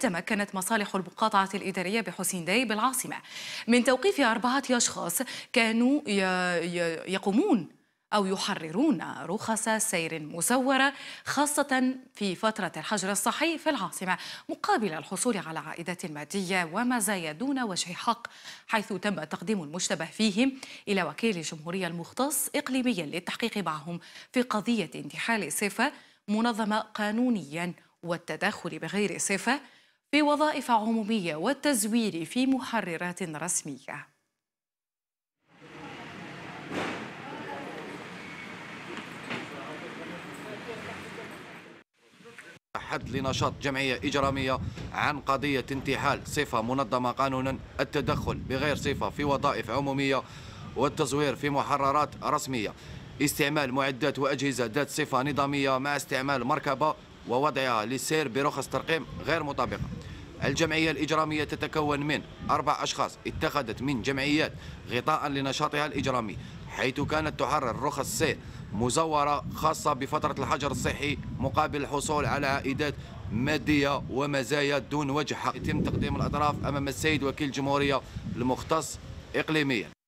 تمكنت مصالح المقاطعة الإدارية بحسين داي بالعاصمة من توقيف أربعة أشخاص كانوا يقومون أو يحررون رخص سير مزورة خاصة في فترة الحجر الصحي في العاصمة مقابل الحصول على عائدات مادية ومزايا دون وجه حق حيث تم تقديم المشتبه فيهم إلى وكيل الجمهورية المختص إقليميا للتحقيق معهم في قضية انتحال صفة منظمة قانونيا والتدخل بغير صفة بوظائف عمومية والتزوير في محررات رسمية حد لنشاط جمعية إجرامية عن قضية انتحال صفة منظمة قانونا التدخل بغير صفة في وظائف عمومية والتزوير في محررات رسمية استعمال معدات وأجهزة ذات صفة نظامية مع استعمال مركبة ووضعها للسير برخص ترقيم غير مطابقة الجمعية الإجرامية تتكون من أربع أشخاص اتخذت من جمعيات غطاء لنشاطها الإجرامي حيث كانت تحرر رخص سير مزورة خاصة بفترة الحجر الصحي مقابل الحصول على عائدات مادية ومزايا دون وجه حق يتم تقديم الأطراف أمام السيد وكيل الجمهورية المختص إقليميا